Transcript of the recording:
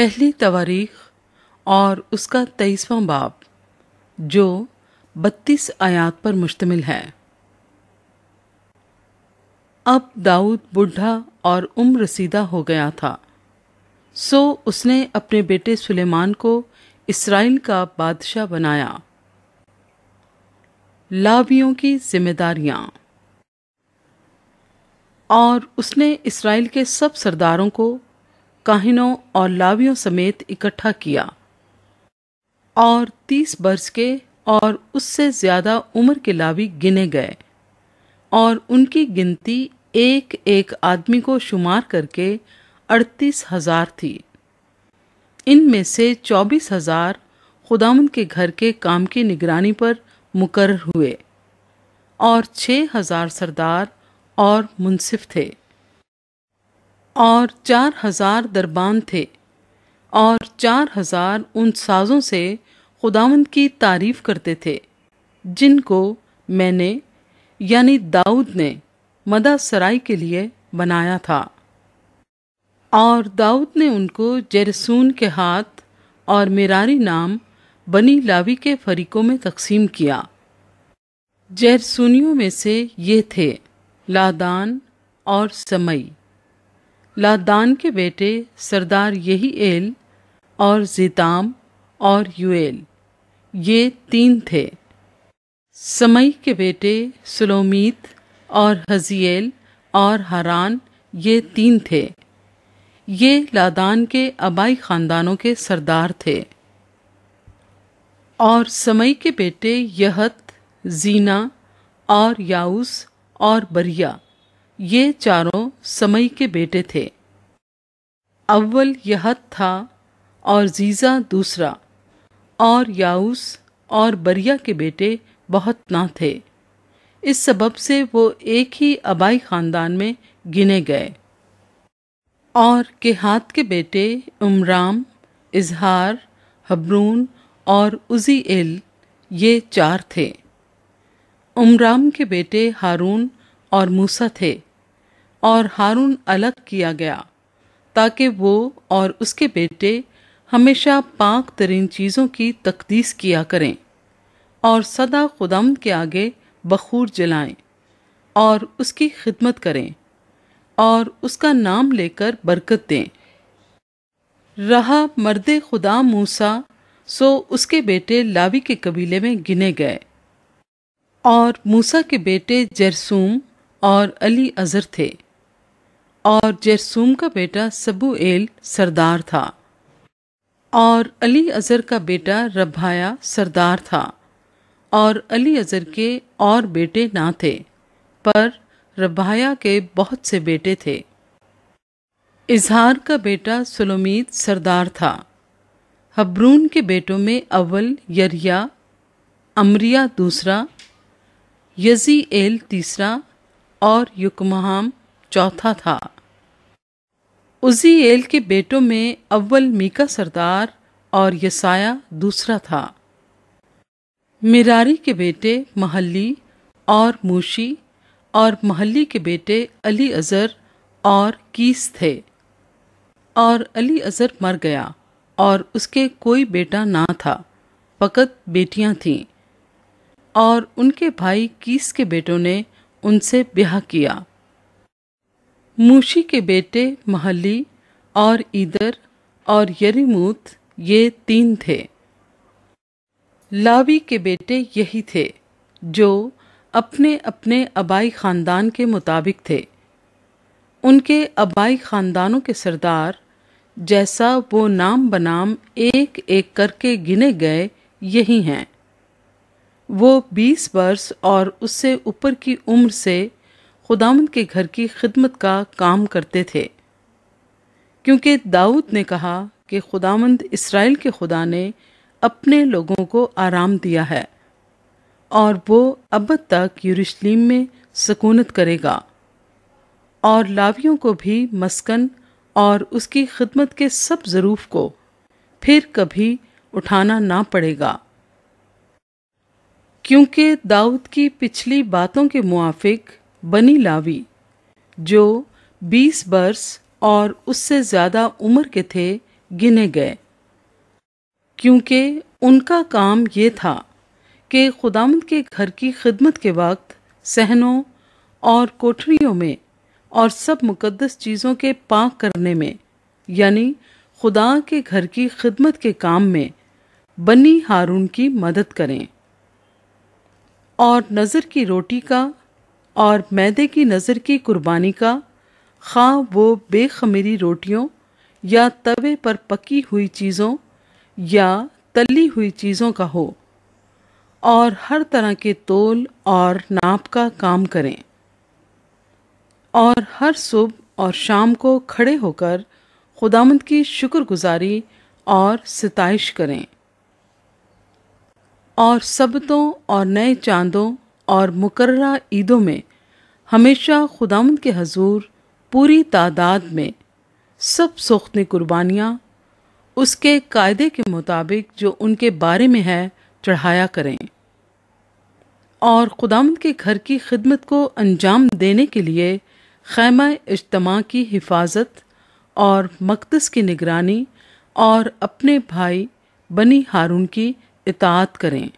पहली तवारीख और उसका तेईसवां बाब जो बत्तीस आयात पर मुश्तमिल है अब दाऊद बुढ़ा और उम्र रसीदा हो गया था सो उसने अपने बेटे सुलेमान को इसराइल का बादशाह बनाया लावियों की जिम्मेदारियां और उसने इसराइल के सब सरदारों को काहिनों और लावियों समेत इकट्ठा किया और तीस वर्ष के और उससे ज्यादा उम्र के लावी गिने गए और उनकी गिनती एक एक आदमी को शुमार करके अड़तीस हजार थी इनमें से चौबीस हजार खुदामन के घर के काम की निगरानी पर मुकर हुए और छः हजार सरदार और मुनसिफ़ थे और चार हजार दरबान थे और चार हजार उन साजों से खुदावंद की तारीफ करते थे जिनको मैंने यानी दाऊद ने मदा सराय के लिए बनाया था और दाऊद ने उनको जेरसून के हाथ और मेरारी नाम बनी लावी के फरीकों में तकसीम किया जैरसूनियों में से ये थे लादान और समई लादान के बेटे सरदार यही एल और जिताम और यूएल ये तीन थे समई के बेटे सलोमीत और हजियल और हरान ये तीन थे ये लादान के आबाई ख़ानदानों के सरदार थे और समई के बेटे यहत जीना और याऊस और बरिया ये चारों समय के बेटे थे अव्वल यहत था और जीजा दूसरा और याऊस और बरिया के बेटे बहुत ना थे इस सबब से वो एक ही आबाई खानदान में गिने गए और केहात के बेटे उमराम इजहार हबरून और उजी एल ये चार थे उमराम के बेटे हारून और मूसा थे और हारून अलग किया गया ताकि वो और उसके बेटे हमेशा पाक तरीन चीज़ों की तकदीस किया करें और सदा खुदम के आगे बखूर जलाएं और उसकी खिदमत करें और उसका नाम लेकर बरकत दें रहा मर्द खुदा मूसा सो उसके बेटे लावी के कबीले में गिने गए और मूसा के बेटे जरसूम और अली अजर थे और जैसूम का बेटा सबूएल सरदार था और अली अजर का बेटा रभाया सरदार था और अली अजर के और बेटे ना थे पर रभाया के बहुत से बेटे थे इजहार का बेटा सुलोमीत सरदार था हब्रून के बेटों में अव्वल यरिया अमरिया दूसरा यजी एल तीसरा और युकमहाम चौथा था उजीएल के बेटों में अव्वल मीका सरदार और यसाया दूसरा था मिरारी के बेटे महली और मूशी और महली के बेटे अली अज़र और कीस थे और अली अज़र मर गया और उसके कोई बेटा ना था फकत बेटियां थीं और उनके भाई कीस के बेटों ने उनसे ब्याह किया मूशी के बेटे महली और इधर और यरीमूत ये तीन थे लावी के बेटे यही थे जो अपने अपने आबाई ख़ानदान के मुताबिक थे उनके आबाई ख़ानदानों के सरदार जैसा वो नाम बनाम एक एक करके गिने गए यही हैं वो बीस वर्ष और उससे ऊपर की उम्र से खुदामंद के घर की खिदमत का काम करते थे क्योंकि दाऊद ने कहा कि खुदामंद इसराइल के खुदा ने अपने लोगों को आराम दिया है और वो अब तक यरूशलेम में सकूनत करेगा और लावियों को भी मस्कन और उसकी खिदमत के सब ज़रूफ को फिर कभी उठाना ना पड़ेगा क्योंकि दाऊद की पिछली बातों के मुआफिक बनी लावी जो 20 वर्ष और उससे ज़्यादा उम्र के थे गिने गए क्योंकि उनका काम ये था कि खुदामंद के घर की खिदमत के वक्त सहनों और कोठरियों में और सब मुकद्दस चीज़ों के पाक करने में यानी खुदा के घर की खिदमत के काम में बनी हारून की मदद करें और नज़र की रोटी का और मैदे की नज़र की कुर्बानी का खा हाँ, वो बेखमीरी रोटियों या तवे पर पकी हुई चीज़ों या तली हुई चीज़ों का हो और हर तरह के तोल और नाप का काम करें और हर सुबह और शाम को खड़े होकर खुदामंद की शुक्रगुजारी और सताइश करें और सबतों और नए चांदों और मुकर ईदों में हमेशा खुदामंद के हजूर पूरी तादाद में सब सोख्ती कुर्बानियाँ उसके कायदे के मुताबिक जो उनके बारे में है चढ़ाया करें और खुदामंद के घर की खिदमत को अंजाम देने के लिए खैमा इज्तम की हिफाजत और मकदस की निगरानी और अपने भाई बनी हारून की इतात करें